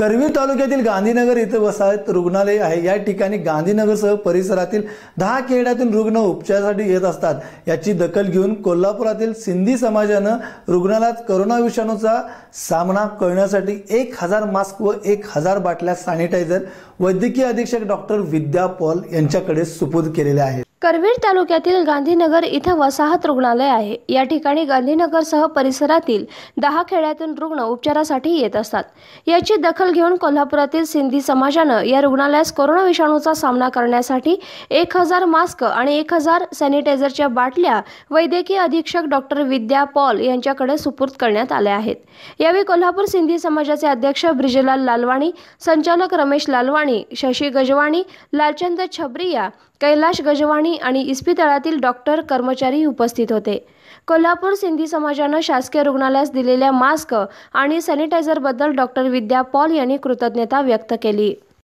करवीर तालुक्यातील गांधीनगर इथं वसाहत रुग्णालय आहे या ठिकाणी गांधीनगरसह परिसरातील दहा खेड्यातील रुग्ण उपचारासाठी येत असतात याची दखल घेऊन कोल्हापुरातील सिंधी समाजानं रुग्णालयात करोना विषाणूचा सामना करण्यासाठी एक हजार मास्क व एक हजार बाटल्या सॅनिटायझर वैद्यकीय अधीक्षक डॉक्टर विद्या पॉल यांच्याकडे सुपूर्द केलेले आहेत करवीर तालुक्यातील गांधीनगर इथं वसाहत रुग्णालय आहे या ठिकाणी गांधीनगरसह परिसरातील दहा खेड्यातून रुग्ण उपचारासाठी येत असतात याची दखल घेऊन कोल्हापुरातील सिंधी समाजानं या रुग्णालयास कोरोना विषाणूचा सामना करण्यासाठी एक हजार मास्क आणि एक हजार सॅनिटायझरच्या बाटल्या वैद्यकीय अधीक्षक डॉक्टर विद्या पॉल यांच्याकडे सुपूर्द करण्यात आल्या आहेत यावेळी कोल्हापूर सिंधी समाजाचे अध्यक्ष ब्रिजलाल लालवाणी संचालक रमेश लालवाणी शशी गजवाणी लालचंद छबरिया कैलाश गजवाणी आणि इस्पितळातील डॉक्टर कर्मचारी उपस्थित होते कोल्हापूर सिंधी समाजानं शासकीय रुग्णालयास दिलेल्या मास्क आणि सॅनिटायझरबद्दल डॉक्टर विद्या पॉल यांनी कृतज्ञता व्यक्त केली